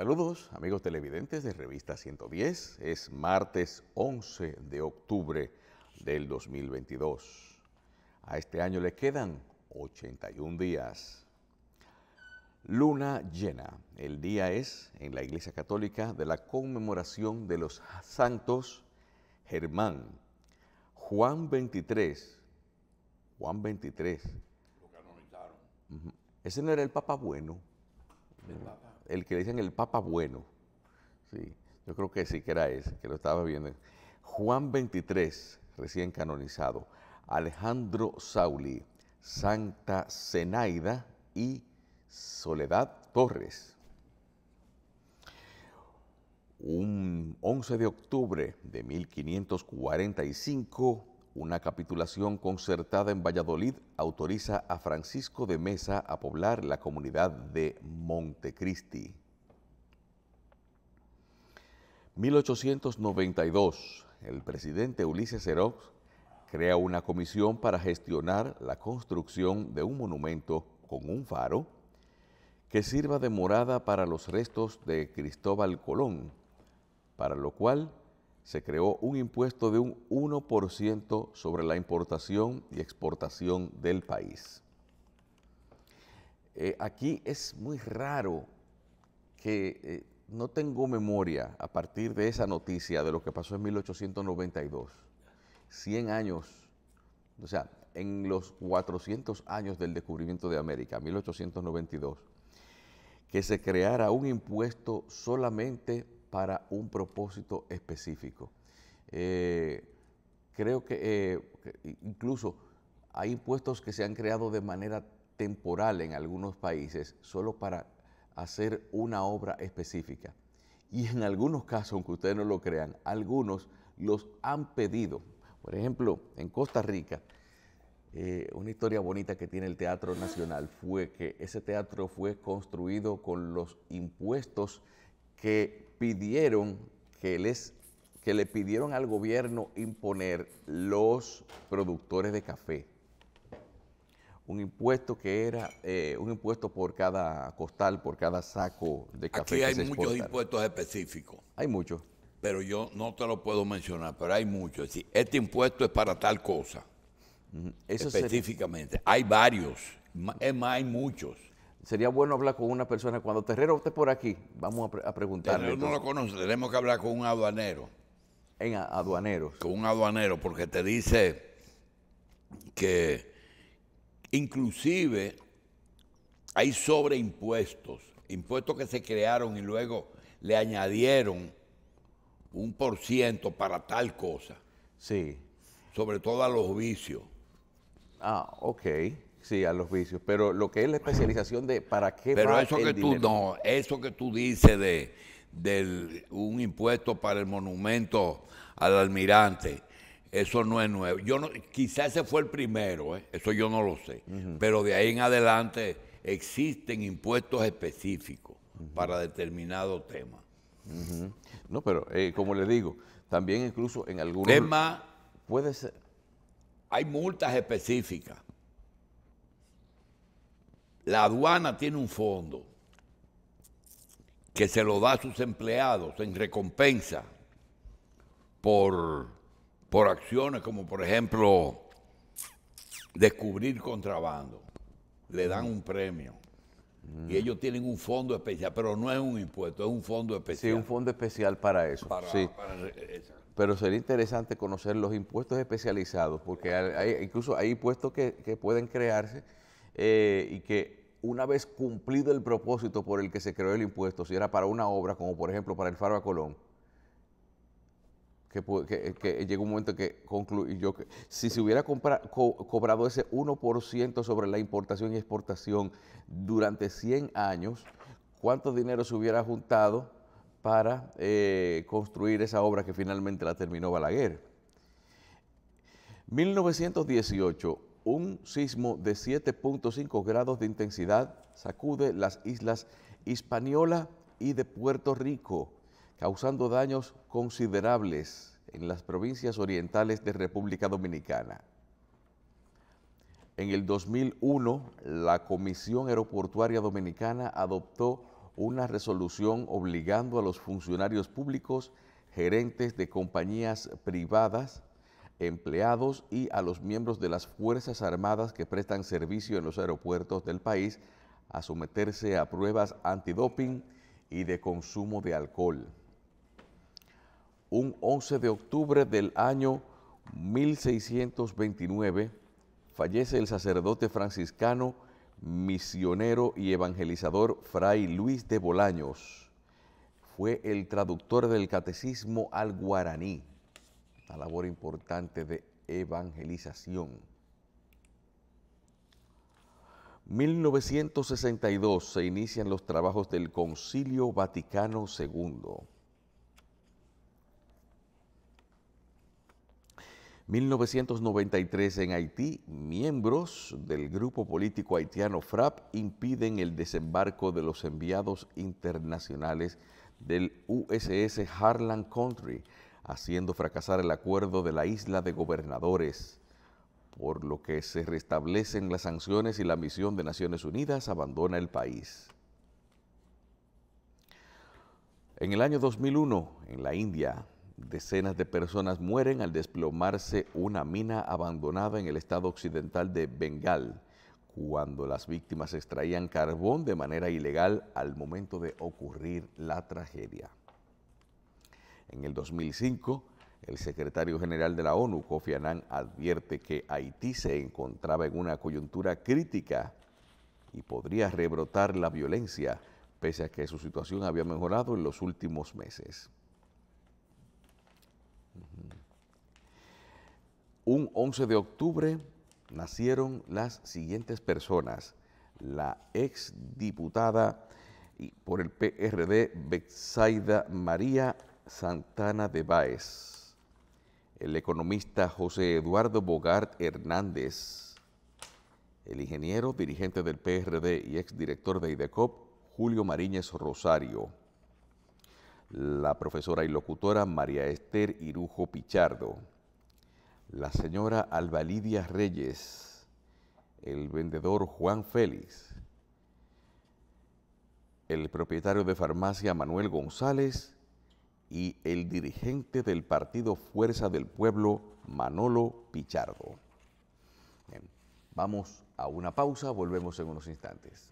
Saludos amigos televidentes de Revista 110. Es martes 11 de octubre del 2022. A este año le quedan 81 días. Luna llena. El día es en la Iglesia Católica de la conmemoración de los santos Germán, Juan 23. Juan 23. Lo Ese no era el Papa bueno. El el que le dicen el Papa Bueno. Sí, yo creo que sí que era ese, que lo estaba viendo. Juan 23, recién canonizado. Alejandro Sauli, Santa Zenaida y Soledad Torres. Un 11 de octubre de 1545 una capitulación concertada en Valladolid autoriza a Francisco de Mesa a poblar la comunidad de Montecristi. 1892, el presidente Ulises Herox crea una comisión para gestionar la construcción de un monumento con un faro que sirva de morada para los restos de Cristóbal Colón, para lo cual se creó un impuesto de un 1% sobre la importación y exportación del país. Eh, aquí es muy raro que eh, no tengo memoria a partir de esa noticia de lo que pasó en 1892. 100 años, o sea, en los 400 años del descubrimiento de América, 1892, que se creara un impuesto solamente para un propósito específico. Eh, creo eh, que incluso hay impuestos que se han creado de manera temporal en algunos países solo para hacer una obra específica. Y en algunos casos, aunque ustedes no lo crean, algunos los han pedido. Por ejemplo, en Costa Rica, eh, una historia bonita que tiene el Teatro Nacional fue que ese teatro fue construido con los impuestos que pidieron que les que le pidieron al gobierno imponer los productores de café. Un impuesto que era eh, un impuesto por cada costal, por cada saco de café. Aquí hay muchos impuestos específicos. Hay muchos. Pero yo no te lo puedo mencionar, pero hay muchos. Es este impuesto es para tal cosa. específicamente. Hay varios, es más, hay muchos sería bueno hablar con una persona. Cuando Terrero esté por aquí, vamos a, preguntarle. no lo conoce, tenemos que hablar con un aduanero. En aduaneros. Con un aduanero, porque te dice que inclusive hay sobreimpuestos, impuestos que se crearon y luego le añadieron un por ciento para tal cosa. Sí. Sobre todo a los vicios. Ah, ok. Sí, a los vicios. Pero lo que es la especialización de para qué Pero eso que tú no, eso que tú dices de un impuesto para el monumento al almirante, eso no es nuevo. Yo no, quizás ese fue el primero, ¿eh? eso yo no lo sé. Pero de ahí en adelante existen impuestos específicos para determinado tema. No, pero eh, como le digo, también incluso en algunos tema puede ser hay multas específicas la aduana tiene un fondo que se lo da a sus empleados en recompensa por, por acciones como por ejemplo descubrir contrabando. Le dan un premio. Y ellos tienen un fondo especial, pero no es un impuesto, es un fondo especial. Sí, un fondo especial para eso. sí. Pero sería interesante conocer los impuestos especializados, porque incluso hay impuestos que, que pueden crearse eh, y que una vez cumplido el propósito por el que se creó el impuesto, si era para una obra, como por ejemplo para el Faro a Colón, que, eh, llegó un momento que concluyó que si se hubiera cobrado ese 1% sobre la importación y exportación durante 100 años, ¿cuánto dinero se hubiera juntado para eh, construir esa obra que finalmente la terminó Balaguer? 1918 un sismo de 7.5 grados de intensidad sacude las islas Hispaniola y de Puerto Rico, causando daños considerables en las provincias orientales de República Dominicana. En el 2001, la Comisión Aeroportuaria Dominicana adoptó una resolución obligando a los funcionarios públicos, gerentes de compañías privadas, empleados y a los miembros de las Fuerzas Armadas que prestan servicio en los aeropuertos del país a someterse a pruebas antidoping y de consumo de alcohol. Un 11 de octubre del año 1629 fallece el sacerdote franciscano, misionero y evangelizador Fray Luis de Bolaños. Fue el traductor del catecismo al guaraní la labor importante de evangelización. 1962 se inician los trabajos del Concilio Vaticano II. 1993 en Haití, miembros del grupo político haitiano FRAP impiden el desembarco de los enviados internacionales del USS Harlan Country haciendo fracasar el acuerdo de la isla de gobernadores, por lo que se restablecen las sanciones y la misión de Naciones Unidas abandona el país. En el año 2001, en la India, decenas de personas mueren al desplomarse una mina abandonada en el estado occidental de Bengal, cuando las víctimas extraían carbón de manera ilegal al momento de ocurrir la tragedia. En el 2005, el secretario general de la ONU, Kofi Annan, advierte que Haití se encontraba en una coyuntura crítica y podría rebrotar la violencia, pese a que su situación había mejorado en los últimos meses. Un 11 de octubre nacieron las siguientes personas. La exdiputada por el PRD, Betsaida María Santana de Báez, el economista José Eduardo Bogart Hernández, el ingeniero dirigente del PRD y exdirector de IDECOP, Julio Mariñez Rosario, la profesora y locutora María Esther Irujo Pichardo, la señora Alba Lidia Reyes, el vendedor Juan Félix, el propietario de farmacia Manuel González y el dirigente del partido Fuerza del Pueblo, Manolo Pichardo. vamos a una pausa, volvemos en unos instantes.